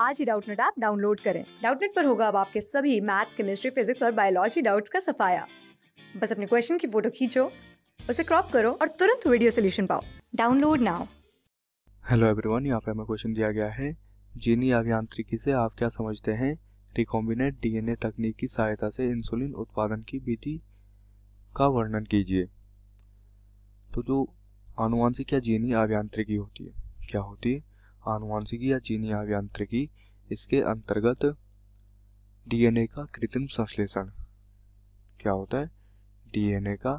आज ही Doubtnut app download करें डाउटनेट पर होगा अब आपके सभी मैथ्स केमिस्ट्री फिजिक्स और बायोलॉजी डाउट्स का सफाया बस अपने क्वेश्चन की फोटो खींचो उसे क्रॉप करो और तुरंत वीडियो सोल्यूशन पाओ डाउनलोड नाउ हेलो एवरीवन यहाँ पे हमें क्वेश्चन दिया गया है जीनी अभियांत्रिकी से आप क्या समझते हैं रिकॉम्बिनेट डीएनए तकनीक की सहायता से इंसुलिन उत्पादन की विधि का वर्णन कीजिए तो जो आनुवंशिक या जीनी अभियांत्रिकी होती है क्या होती है आनुवांशिकी या जीन अभियांत्रिकी इसके अंतर्गत डीएनए का कृत्रिम संश्लेषण क्या होता है डीएनए का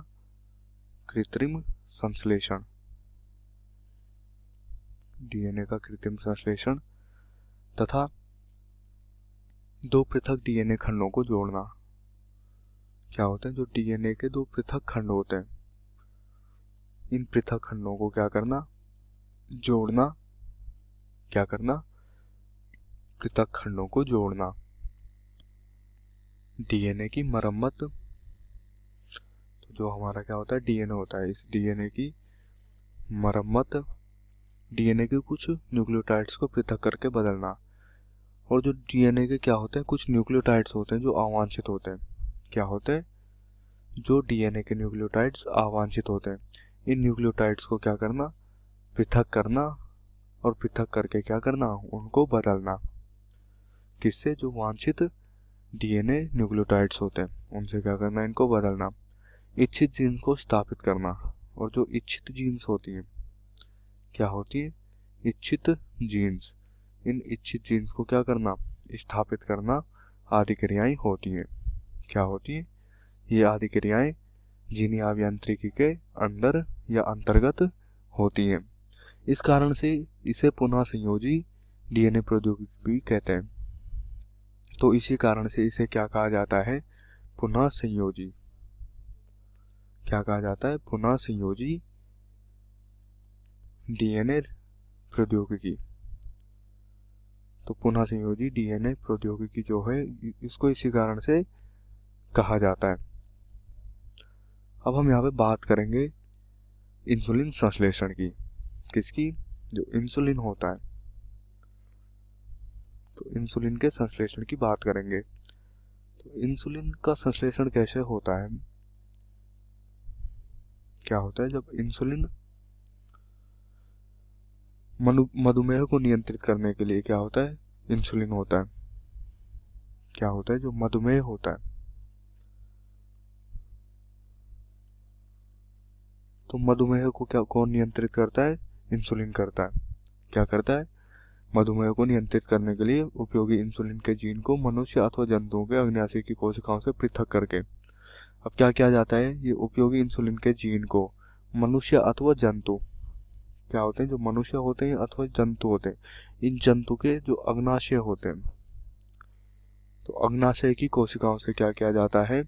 कृत्रिम संश्लेषण डीएनए का कृत्रिम संश्लेषण तथा दो पृथक डीएनए खंडों को जोड़ना क्या होते हैं जो डीएनए के दो पृथक खंड होते हैं इन पृथक खंडों को क्या करना जोड़ना क्या करना पृथक खंडों को जोड़ना डीएनए की मरम्मत तो जो हमारा क्या होता है डीएनए होता है इस डीएनए की मरम्मत डीएनए के कुछ न्यूक्लियोटाइड्स को पृथक करके बदलना और जो डीएनए के क्या होते हैं कुछ न्यूक्लियोटाइड्स होते हैं जो अवांछित होते हैं क्या होते हैं जो डीएनए के न्यूक्लियोटाइड्स अवांछित होते हैं इन न्यूक्लियोटाइड्स को क्या करना पृथक करना और पृथक करके क्या करना उनको बदलना किससे जो वांछित डीएनए न्यूक्लियोटाइड्स होते हैं उनसे क्या करना इनको बदलना इच्छित जीन को स्थापित करना और जो इच्छित जीन्स होती हैं क्या होती है इच्छित जीन्स इन इच्छित जीन्स को क्या करना स्थापित करना आदि क्रियाएं होती हैं क्या होती हैं ये आदि क्रियाएं जीनी अभियांत्रिकी के अंदर या अंतर्गत होती हैं इस कारण से इसे पुनः संयोजी डीएनए प्रौद्योगिकी भी कहते हैं तो इसी कारण से इसे क्या कहा जाता है पुनः संयोजी क्या कहा जाता है पुनः संयोजी डीएनए प्रौद्योगिकी तो पुनः संयोजी डीएनए प्रौद्योगिकी जो है इसको इसी कारण से कहा जाता है अब हम यहाँ पे बात करेंगे इंसुलिन संश्लेषण की किसकी जो इंसुलिन होता है तो इंसुलिन के संश्लेषण की बात करेंगे तो इंसुलिन का संश्लेषण कैसे होता है क्या होता है जब इंसुलिन मधुमेह को नियंत्रित करने के लिए क्या होता है इंसुलिन होता है क्या होता है जो मधुमेह होता है तो मधुमेह को क्या कौन नियंत्रित करता है इंसुलिन करता है क्या करता है मधुमेह को नियंत्रित करने के लिए उपयोगी इंसुलिन के जीन को मनुष्य अथवा जंतुओं के अग्नियाशी की कोशिकाओं से पृथक करके अब क्या किया जाता है ये उपयोगी इंसुलिन के जीन को मनुष्य अथवा जंतु क्या होते हैं जो मनुष्य होते हैं अथवा जंतु होते हैं इन जंतु के जो अग्नाशय होते हैं तो अग्नाशय की कोशिकाओं से क्या किया जाता है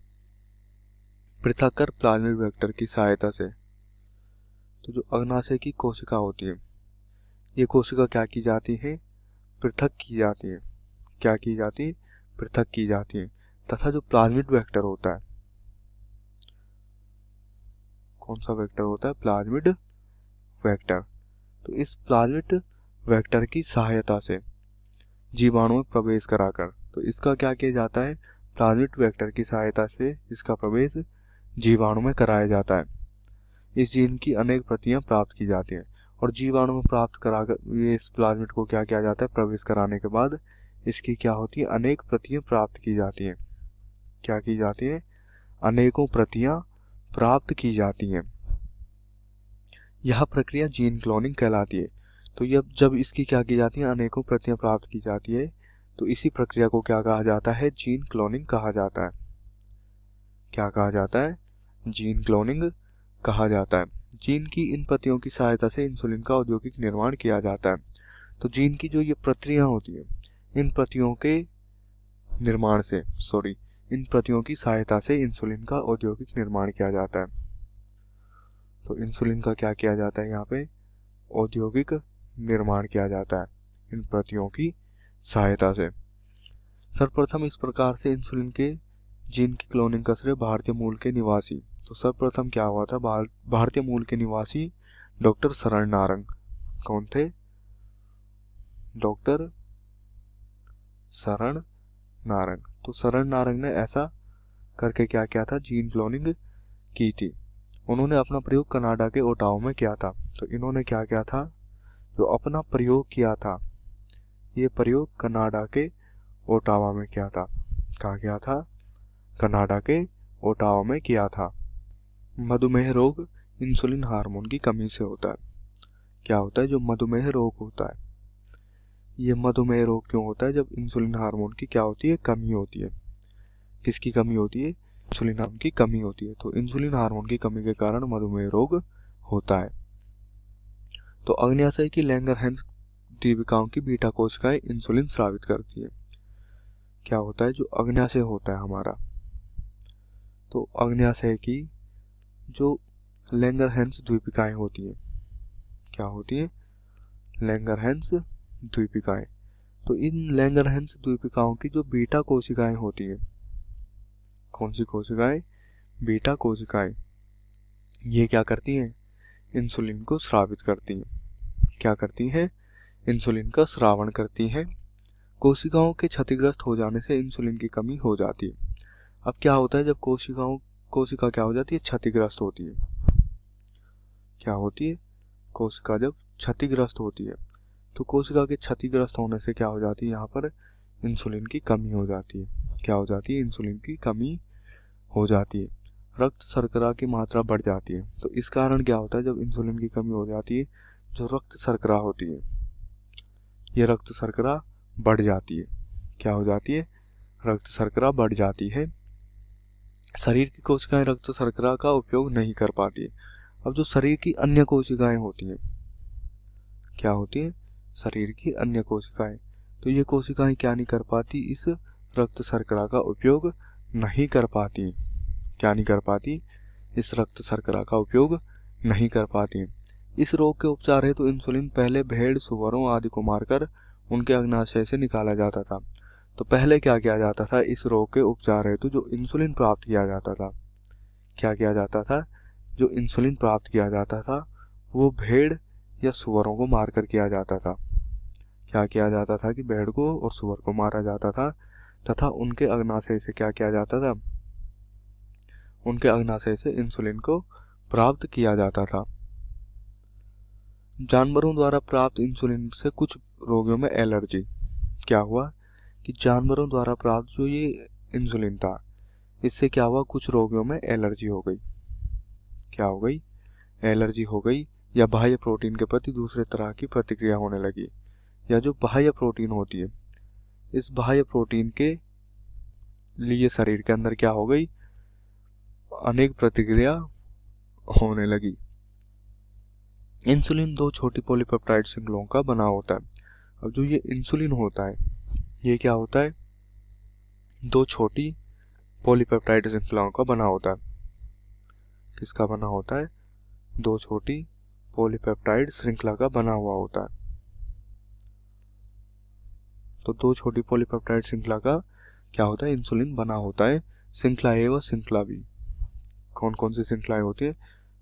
पृथक कर प्लाज्मिक वेक्टर की सहायता से तो जो अग्नाशय की कोशिका होती है ये कोशिका क्या की जाती है पृथक की जाती है क्या की जाती है पृथक की जाती है तथा जो प्लाज्मिड वेक्टर होता है कौन सा वेक्टर होता है प्लाज्मिड वेक्टर तो इस प्लाज्मिड वेक्टर की सहायता से जीवाणु में प्रवेश कराकर तो इसका क्या किया जाता है प्लाज्मिड वेक्टर की सहायता से इसका प्रवेश जीवाणु में कराया जाता है इस जीन की अनेक प्रतियां प्राप्त की जाती हैं और जीवाणु में प्राप्त कराकर ये इस प्लाज्मिड को क्या किया जाता है प्रवेश कराने के बाद इसकी क्या होती है अनेक प्रतियां प्राप्त की जाती हैं क्या की जाती है अनेकों प्रतियां प्राप्त की जाती हैं यह प्रक्रिया जीन क्लोनिंग कहलाती है तो यह जब इसकी क्या की जाती है अनेकों प्रतियां प्राप्त की जाती है तो इसी प्रक्रिया को क्या कहा जाता है जीन क्लोनिंग कहा जाता है क्या कहा जाता है जीन क्लोनिंग कहा जाता है जीन की इन प्रतियों की सहायता से इंसुलिन का औद्योगिक निर्माण किया जाता है तो जीन की जो ये प्रतियां होती है इन प्रतियों के निर्माण से सॉरी इन प्रतियों की सहायता से इंसुलिन का औद्योगिक निर्माण किया जाता है तो इंसुलिन का क्या किया जाता है यहाँ पे औद्योगिक निर्माण किया जाता है इन प्रतियों की सहायता से सर्वप्रथम इस प्रकार से इंसुलिन के जिनकी क्लोनिंग का श्रेय भारतीय मूल के निवासी तो सर्वप्रथम क्या हुआ था भारतीय मूल के निवासी डॉक्टर शरण नारंग कौन थे डॉक्टर शरण नारंग तो शरण नारंग ने ऐसा करके क्या किया था जीन क्लोनिंग की थी उन्होंने अपना प्रयोग कनाडा के ओटाओ में किया था तो इन्होंने क्या किया था जो अपना प्रयोग किया था ये प्रयोग कनाडा के ओटावा में किया था कहा गया था कनाडा के ओटावा में किया था मधुमेह रोग इंसुलिन हार्मोन की कमी से होता है क्या होता है जो मधुमेह रोग होता है ये मधुमेह रोग क्यों होता है जब इंसुलिन हार्मोन की क्या होती है कमी होती है किसकी कमी होती है इंसुलिन हार्मोन की कमी होती है तो इंसुलिन हार्मोन की कमी के कारण मधुमेह रोग होता है तो अग्नियाशय की लैंगर हैंस दीपिकाओं की बीटा कोशिकाएं इंसुलिन स्रावित करती है क्या होता है जो अग्नियाशय होता है हमारा तो अग्न्यास है कि जो लेंगर हैंस द्वीपिकाएँ होती हैं क्या होती हैं लेंगर हैंस द्वीपिकाएं तो इन लेंगर हैंस द्वीपिकाओं की जो बीटा कोशिकाएं होती हैं कौन सी कोशिकाएं बीटा कोशिकाएं ये क्या करती हैं इंसुलिन को स्रावित करती हैं क्या करती हैं इंसुलिन का श्रावण करती हैं कोशिकाओं के क्षतिग्रस्त हो जाने से इंसुलिन की कमी हो जाती है अब क्या होता है जब कोशिकाओं कोशिका क्या हो जाती है क्षतिग्रस्त होती है क्या होती है कोशिका जब क्षतिग्रस्त होती है तो कोशिका के क्षतिग्रस्त होने से क्या हो जाती है यहाँ पर इंसुलिन की कमी हो जाती है क्या हो जाती है इंसुलिन की कमी हो जाती है रक्त शर्करा की मात्रा बढ़ जाती है तो इस कारण क्या होता है जब इंसुलिन की कमी हो जाती है जो रक्त शर्करा होती है ये रक्त शर्करा बढ़ जाती है क्या हो जाती है रक्त शर्करा बढ़ जाती है शरीर की कोशिकाएं रक्त शर्करा का उपयोग नहीं कर पाती अब जो शरीर की अन्य कोशिकाएं होती हैं क्या होती है शरीर की अन्य कोशिकाएं तो ये कोशिकाएं क्या नहीं कर पाती इस रक्त शर्करा का उपयोग नहीं कर पाती क्या नहीं कर पाती इस रक्त शर्करा का उपयोग नहीं कर पाती इस रोग के उपचार है तो इंसुलिन पहले भेड़ सुअरों आदि को मारकर उनके अग्नाशय से निकाला जाता था तो पहले क्या किया जाता था इस रोग के उपचार हेतु जो इंसुलिन प्राप्त किया जाता था क्या किया जाता था जो इंसुलिन प्राप्त किया जाता था वो भेड़ या सुअरों को मारकर किया जाता था क्या किया जाता था कि भेड़ को और सुअर को मारा जाता था तथा उनके अग्नाशय से क्या किया जाता था उनके अग्नाशय से इंसुलिन को प्राप्त किया जाता था जानवरों द्वारा प्राप्त इंसुलिन से कुछ रोगियों में एलर्जी क्या हुआ कि जानवरों द्वारा प्राप्त जो ये इंसुलिन था इससे क्या हुआ कुछ रोगियों में एलर्जी हो गई क्या हो गई एलर्जी हो गई या बाह्य प्रोटीन के प्रति दूसरे तरह की प्रतिक्रिया होने लगी या जो बाह्य प्रोटीन होती है इस बाह्य प्रोटीन के लिए शरीर के अंदर क्या हो गई अनेक प्रतिक्रिया होने लगी इंसुलिन दो छोटी पॉलीपेप्टाइड सिंगलों का बना होता है अब जो ये इंसुलिन होता है ये क्या होता है दो छोटी पोलीपेप्टाइड श्रृंखलाओं का बना होता है किसका बना होता है दो छोटी पोलीपेप्टाइड श्रृंखला का बना हुआ होता है तो दो छोटी पोलीपेप्टाइड श्रृंखला का क्या होता है इंसुलिन बना होता है श्रृंखला ए व श्रृंखला बी कौन कौन सी श्रृंखलाएं होती है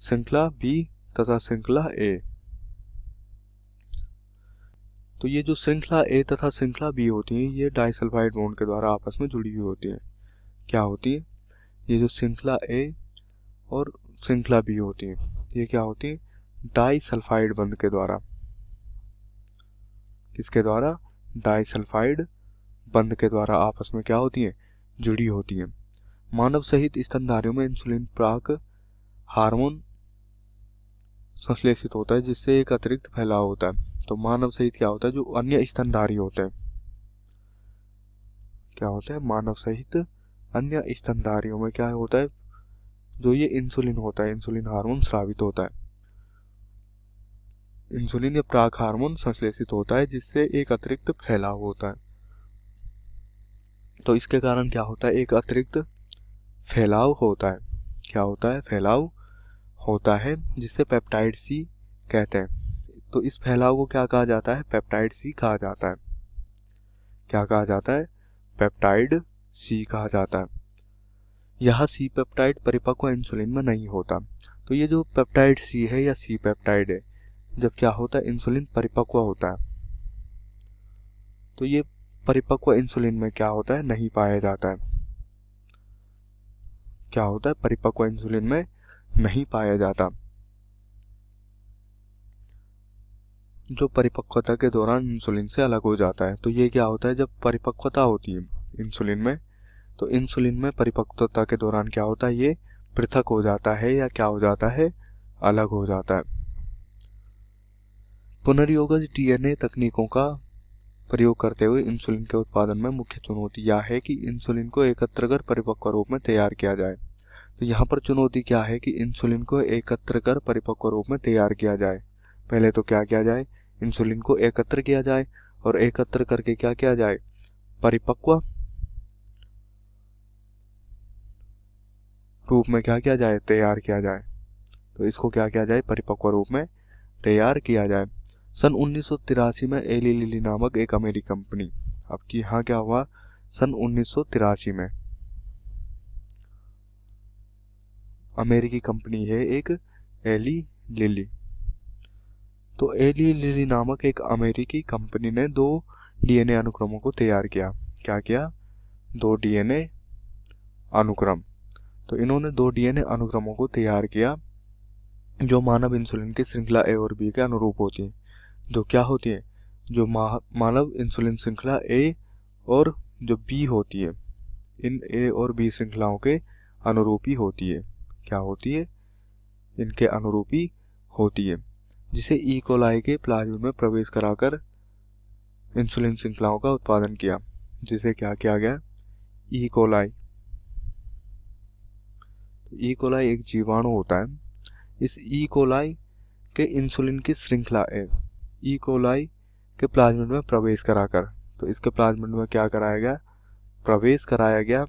श्रृंखला बी तथा श्रृंखला ए तो ये जो श्रृंखला ए तथा श्रृंखला बी होती है ये डाइसल्फाइड बॉन्ड के द्वारा आपस में जुड़ी हुई होती है क्या होती है ये जो श्रृंखला ए और श्रृंखला बी होती है ये क्या होती है डाइसल्फाइड बंद के द्वारा किसके द्वारा डाइसल्फाइड बंद के द्वारा आपस में क्या होती है जुड़ी होती है मानव सहित स्तनधारियों में इंसुलिन प्राक हार्मोन संश्लेषित होता है जिससे एक अतिरिक्त फैलाव होता है तो मानव सहित क्या होता है जो अन्य स्तनधारी होते हैं क्या होता है मानव सहित अन्य स्तनधारियों में क्या होता है जो ये इंसुलिन होता है इंसुलिन हार्मोन स्रावित होता है इंसुलिन या प्राक हार्मोन संश्लेषित होता है जिससे एक अतिरिक्त फैलाव होता है तो इसके कारण क्या होता है एक अतिरिक्त फैलाव होता है क्या होता है फैलाव होता है जिसे पेप्टाइड सी कहते हैं तो इस फैलाव को क्या कहा जाता है पेप्टाइड सी कहा जाता है क्या कहा जाता है पेप्टाइड सी कहा जाता है यह सी पेप्टाइड परिपक्व इंसुलिन में नहीं होता तो ये जो पेप्टाइड सी है या सी पेप्टाइड है जब क्या होता है इंसुलिन परिपक्व होता है तो ये परिपक्व इंसुलिन में क्या होता है नहीं पाया जाता है क्या होता है परिपक्व इंसुलिन में नहीं पाया जाता जो परिपक्वता के दौरान इंसुलिन से अलग हो जाता है तो ये क्या होता है जब परिपक्वता होती है इंसुलिन में तो इंसुलिन में परिपक्वता के दौरान क्या होता है ये पृथक हो जाता है या क्या हो जाता है अलग हो जाता है पुनर्योगज डीएनए तकनीकों का प्रयोग करते हुए इंसुलिन के उत्पादन में मुख्य चुनौती यह है कि इंसुलिन को एकत्र कर परिपक्व रूप में तैयार किया जाए तो यहाँ पर चुनौती क्या है कि इंसुलिन को एकत्र कर परिपक्व रूप में तैयार किया जाए पहले तो क्या किया जाए इंसुलिन को एकत्र किया जाए और एकत्र करके क्या किया जाए परिपक्व रूप में क्या किया जाए तैयार किया जाए तो इसको क्या किया जाए परिपक्व रूप में तैयार किया जाए सन उन्नीस में एली लिली नामक एक अमेरिकी कंपनी अब की यहाँ क्या हुआ सन उन्नीस में अमेरिकी कंपनी है एक एली लिली तो एली लिली नामक एक अमेरिकी कंपनी ने दो डीएनए अनुक्रमों को तैयार किया क्या किया दो डीएनए अनुक्रम तो इन्होंने दो डीएनए अनुक्रमों को तैयार किया जो मानव इंसुलिन की श्रृंखला ए और बी के अनुरूप होती है जो क्या होती है जो मानव इंसुलिन श्रृंखला ए और जो बी होती है इन ए और बी श्रृंखलाओं के अनुरूपी होती है क्या होती है इनके अनुरूपी होती है जिसे ईकोलाई e. के प्लाज्मा में प्रवेश कराकर इंसुलिन श्रृंखलाओं का उत्पादन किया जिसे क्या किया गया ईकोलाई e. तो ईकोलाई e. एक जीवाणु होता है इस ईकोलाई के इंसुलिन की श्रृंखला है ईकोलाई के प्लाज्मे में प्रवेश कराकर तो इसके प्लाज्मे में क्या कराया गया प्रवेश कराया गया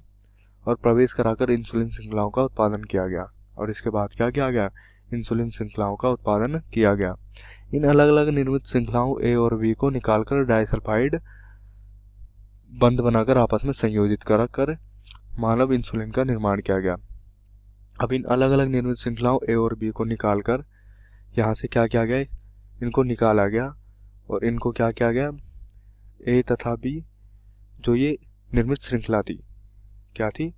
और प्रवेश कराकर इंसुलिन श्रृंखलाओं का उत्पादन किया गया और इसके बाद क्या किया गया इंसुलिन श्रृंखलाओं का उत्पादन किया गया इन अलग अलग निर्मित श्रृंखलाओं ए और बी को निकालकर डाइसल्फाइड बंद बनाकर आपस में संयोजित कर कर मानव इंसुलिन का निर्माण किया गया अब इन अलग अलग निर्मित श्रृंखलाओं ए और बी को निकालकर यहाँ से क्या किया गया इनको निकाला गया और इनको क्या किया गया ए तथा बी जो ये निर्मित श्रृंखला थी क्या थी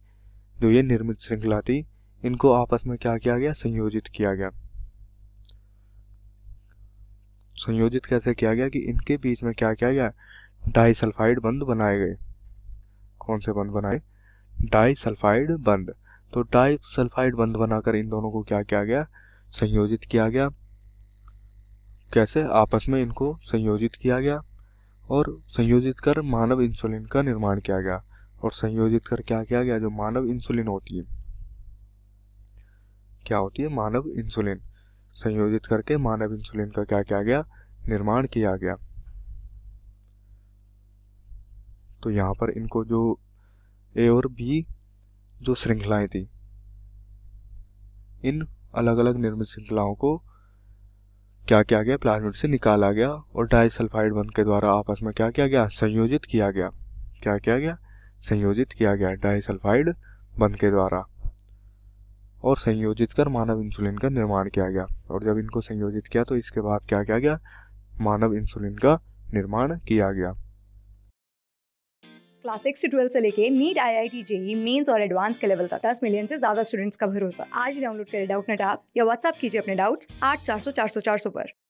जो ये निर्मित श्रृंखला थी इनको आपस में क्या किया गया संयोजित किया गया संयोजित कैसे किया गया कि इनके बीच में क्या किया गया डाइसल्फाइड बंद बनाए गए कौन से बंद बनाए डाइसल्फाइड बंद तो डाइसल्फाइड बंद बनाकर इन दोनों को क्या किया गया संयोजित किया गया कैसे आपस में इनको संयोजित किया गया और संयोजित कर मानव इंसुलिन का निर्माण किया गया और संयोजित कर क्या किया गया जो मानव इंसुलिन होती है क्या होती है मानव इंसुलिन संयोजित करके मानव इंसुलिन का क्या किया गया निर्माण किया गया तो यहां पर इनको जो ए और बी जो श्रृंखलाएं थी इन अलग अलग निर्मित श्रृंखलाओं को क्या किया गया प्लाज्मिड से निकाला गया और डाइसल्फाइड बंद के द्वारा आपस में क्या किया गया संयोजित किया गया क्या किया गया संयोजित किया गया डाइसल्फाइड बंद के द्वारा और संयोजित कर मानव इंसुलिन का निर्माण किया गया और जब इनको संयोजित किया तो इसके बाद क्या किया गया मानव इंसुलिन का निर्माण किया गया क्लास सिक्स से ट्वेल्व से लेके NEET I I T JEE mains और एडवांस के लेवल तक दस मिलियन से ज्यादा स्टूडेंट्स का भरोसा आज डाउनलोड करें डाउट नेट आप या व्हाट्सअप कीजिए अपने डाउट्स आठ चार सौ चार सौ चार सौ पर